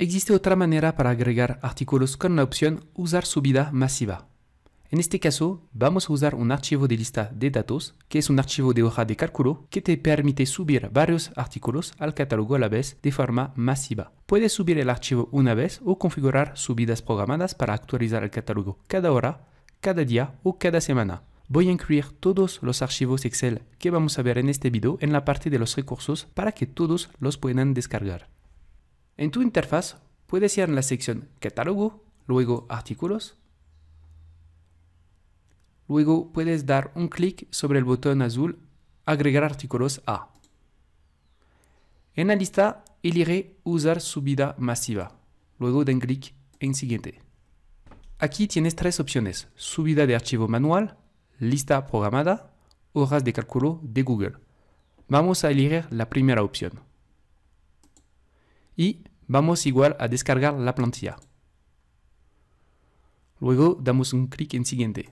Existe otra manera para agregar artículos con la opción Usar subida masiva. En este caso, vamos a usar un archivo de lista de datos, que es un archivo de hoja de cálculo que te permite subir varios artículos al catálogo a la vez de forma masiva. Puedes subir el archivo una vez o configurar subidas programadas para actualizar el catálogo cada hora, cada día o cada semana. Voy a incluir todos los archivos Excel que vamos a ver en este video en la parte de los recursos para que todos los puedan descargar. En tu interfaz puedes ir en la sección Catálogo, luego Artículos. Luego puedes dar un clic sobre el botón azul Agregar artículos a. En la lista elegiré Usar subida masiva, luego den clic en Siguiente. Aquí tienes tres opciones, subida de archivo manual, lista programada, horas de cálculo de Google. Vamos a elegir la primera opción y vamos igual a descargar la plantilla. Luego damos un clic en siguiente.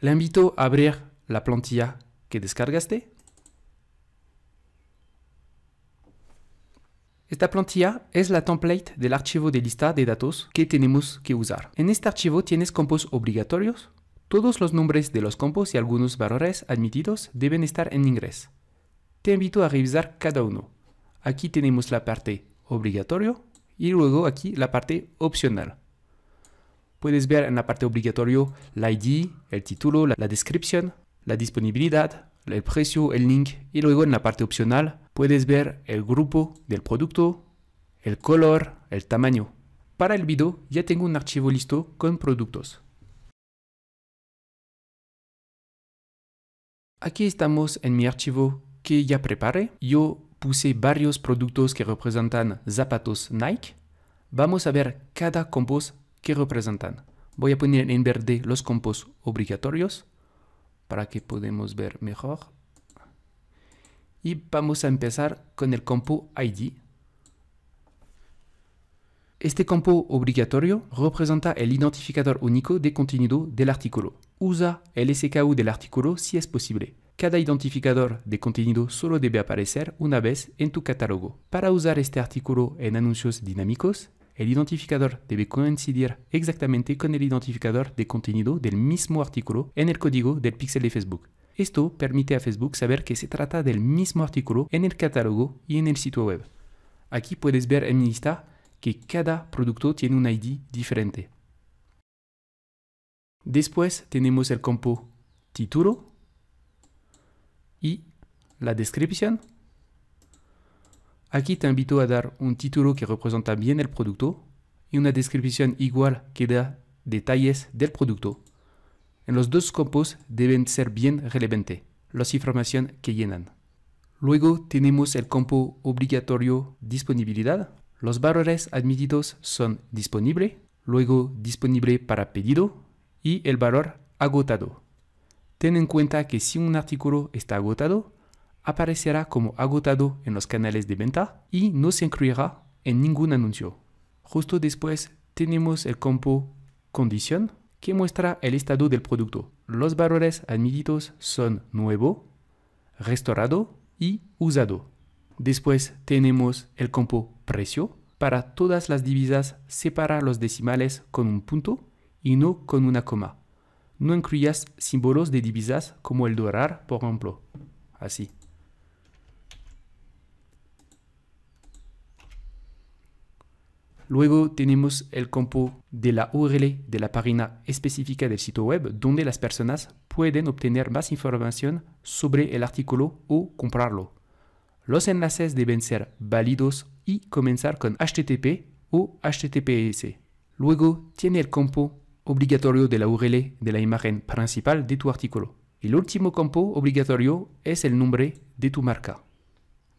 Le invito a abrir la plantilla que descargaste. Esta plantilla es la template del archivo de lista de datos que tenemos que usar. En este archivo tienes campos obligatorios. Todos los nombres de los compos y algunos valores admitidos deben estar en inglés. Te invito a revisar cada uno. Aquí tenemos la parte obligatorio y luego aquí la parte opcional. Puedes ver en la parte obligatorio la ID, el título, la, descripción, la disponibilidad, el precio, el link y luego en la parte opcional puedes ver el grupo del producto, el color, el tamaño. Para el video ya tengo un archivo listo con productos. Aquí estamos en mi archivo que ya preparé. Yo puse varios productos que representan zapatos Nike. Vamos a ver cada compost que representan. Voy a poner en verde los compos obligatorios para que podamos ver mejor. Y vamos a empezar con el compo ID. Este campo obligatorio representa el identificador único de contenido del artículo. Usa el SKU del artículo si es posible. Cada identificador de contenido solo debe aparecer una vez en tu catálogo. Para usar este artículo en anuncios dinámicos, el identificador debe coincidir exactamente con el identificador de contenido del mismo artículo en el código del pixel de Facebook. Esto permite a Facebook saber que se trata del mismo artículo en el catálogo y en el sitio web. Aquí puedes ver en mi lista que cada producto tiene un ID diferente. Después tenemos el campo título la descripción. Aquí te invito a dar un título que representa bien el producto y una descripción igual que da detalles del producto. En los dos campos deben ser bien relevantes las informaciones que llenan. Luego tenemos el campo obligatorio disponibilidad. Los valores admitidos son disponible, luego disponible para pedido y el valor agotado. Ten en cuenta que si un artículo está agotado, aparecerá como agotado en los canales de venta y no se incluirá en ningún anuncio. Justo después tenemos el campo condición que muestra el estado del producto. Los valores admitidos son nuevo, restaurado y usado. Después tenemos el campo precio. Para todas las divisas separa los decimales con un punto y no con una coma. No incluyas símbolos de divisas como el dólar, por ejemplo. Así. Luego tenemos el campo de la URL de la página específica del sitio web donde las personas pueden obtener más información sobre el artículo o comprarlo. Los enlaces deben ser válidos y comenzar con HTTP o HTTPS. Luego tiene el campo obligatorio de la URL de la imagen principal de tu artículo. El último campo obligatorio es el nombre de tu marca.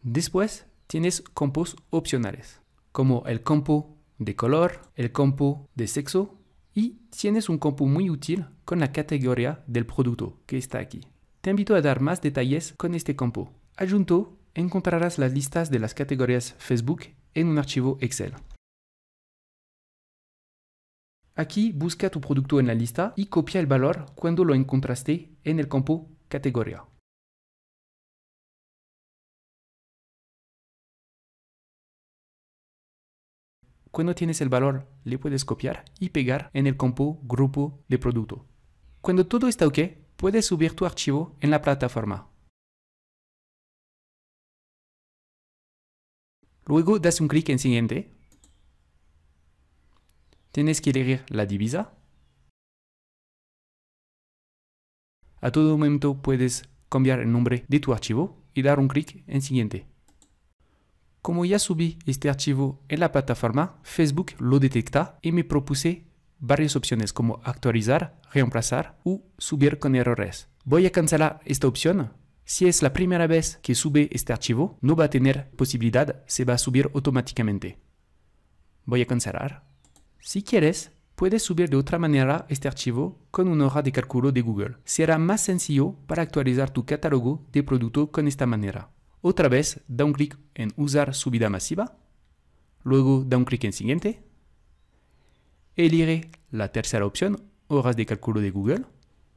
Después tienes campos opcionales, como el campo de color, el campo de sexo y tienes un campo muy útil con la categoría del producto que está aquí. Te invito a dar más detalles con este campo. Adjunto encontrarás las listas de las categorías Facebook en un archivo Excel. Aquí busca tu producto en la lista y copia el valor cuando lo encontraste en el campo categoría. Cuando tienes el valor, le puedes copiar y pegar en el campo grupo de producto. Cuando todo está ok, puedes subir tu archivo en la plataforma. Luego das un clic en siguiente. Tienes que elegir la divisa. A todo momento puedes cambiar el nombre de tu archivo y dar un clic en siguiente. Como ya subí este archivo en la plataforma, Facebook lo detecta y me propuse varias opciones como actualizar, reemplazar o subir con errores. Voy a cancelar esta opción. Si es la primera vez que sube este archivo, no va a tener posibilidad, se va a subir automáticamente. Voy a cancelar. Si quieres, puedes subir de otra manera este archivo con una hoja de cálculo de Google. Será más sencillo para actualizar tu catálogo de productos con esta manera. Otra vez, da un clic en Usar subida masiva. Luego, da un clic en Siguiente. Elige la tercera opción, Horas de cálculo de Google.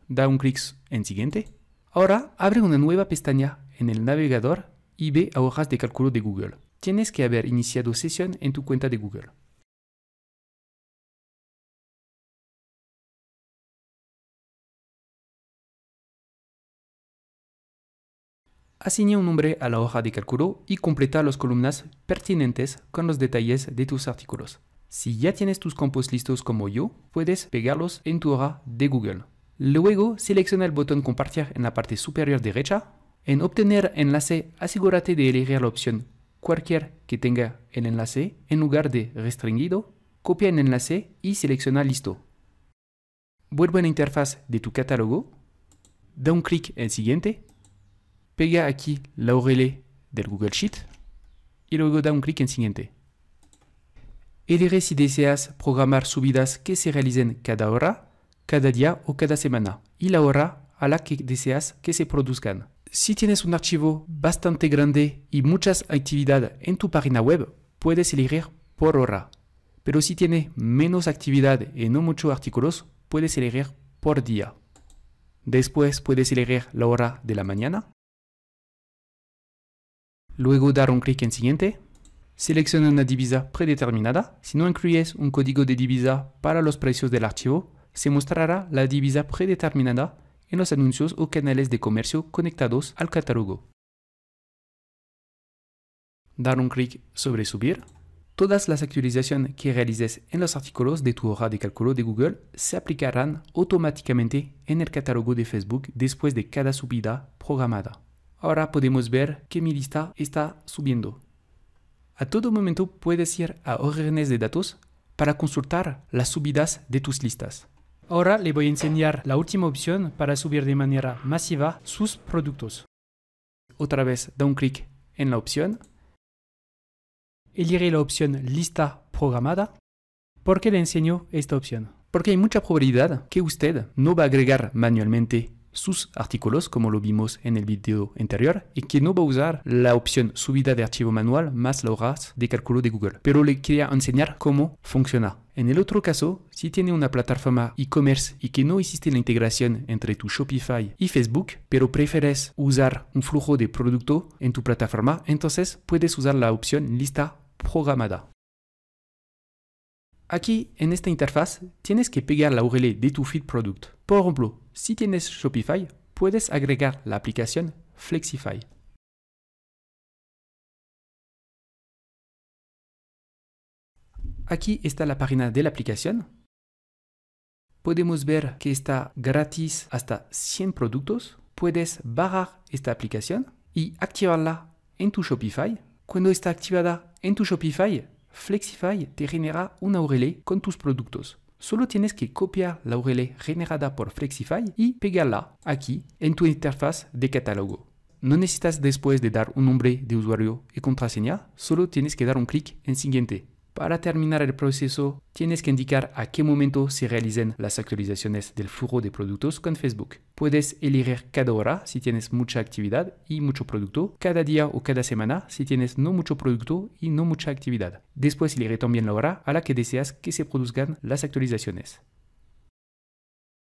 Da un clic en Siguiente. Ahora, abre una nueva pestaña en el navegador y ve a Horas de cálculo de Google. Tienes que haber iniciado sesión en tu cuenta de Google. Asigna un nombre a la hoja de cálculo y completa las columnas pertinentes con los detalles de tus artículos. Si ya tienes tus campos listos como yo, puedes pegarlos en tu hoja de Google. Luego, selecciona el botón Compartir en la parte superior derecha. En Obtener enlace, asegúrate de elegir la opción Cualquier que tenga el enlace en lugar de Restringido. Copia el enlace y selecciona Listo. Vuelve a la interfaz de tu catálogo. Da un clic en Siguiente pega aquí la URL del Google Sheet y luego da un clic en siguiente. Elegir si deseas programar subidas que se realicen cada hora, cada día o cada semana y la hora a la que deseas que se produzcan. Si tienes un archivo bastante grande y muchas actividades en tu página web, puedes elegir por hora. Pero si tiene menos actividad y no muchos artículos, puedes elegir por día. Después puedes elegir la hora de la mañana, Luego dar un clic en siguiente. Selecciona una divisa predeterminada. Si no incluyes un código de divisa para los precios del archivo, se mostrará la divisa predeterminada en los anuncios o canales de comercio conectados al catálogo. Dar un clic sobre Subir. Todas las actualizaciones que realices en los artículos de tu hoja de cálculo de Google se aplicarán automáticamente en el catálogo de Facebook después de cada subida programada. Ahora podemos ver que mi lista está subiendo. A todo momento puedes ir a órdenes de datos para consultar las subidas de tus listas. Ahora le voy a enseñar la última opción para subir de manera masiva sus productos. Otra vez da un clic en la opción. Elige la opción lista programada. ¿Por qué le enseño esta opción? Porque hay mucha probabilidad que usted no va a agregar manualmente sus artículos, como lo vimos en el video anterior, y que no va a usar la opción subida de archivo manual más la hora de cálculo de Google. Pero le quería enseñar cómo funciona. En el otro caso, si tiene una plataforma e-commerce y que no existe la integración entre tu Shopify y Facebook, pero prefieres usar un flujo de producto en tu plataforma, entonces puedes usar la opción lista programada. Aquí, en esta interfaz, tienes que pegar la URL de tu feed product. Por ejemplo, si tienes Shopify, puedes agregar la aplicación Flexify. Aquí está la página de la aplicación. Podemos ver que está gratis hasta 100 productos. Puedes barrar esta aplicación y activarla en tu Shopify. Cuando está activada en tu Shopify, Flexify te genera una URL con tus productos. Solo tienes que copiar la URL generada por Flexify y pegarla aquí en tu interfaz de catálogo. No necesitas después de dar un nombre de usuario y contraseña, solo tienes que dar un clic en siguiente. Para terminar el proceso, tienes que indicar a qué momento se realicen las actualizaciones del flujo de productos con Facebook. Puedes elegir cada hora si tienes mucha actividad y mucho producto, cada día o cada semana si tienes no mucho producto y no mucha actividad. Después elegir también la hora a la que deseas que se produzcan las actualizaciones.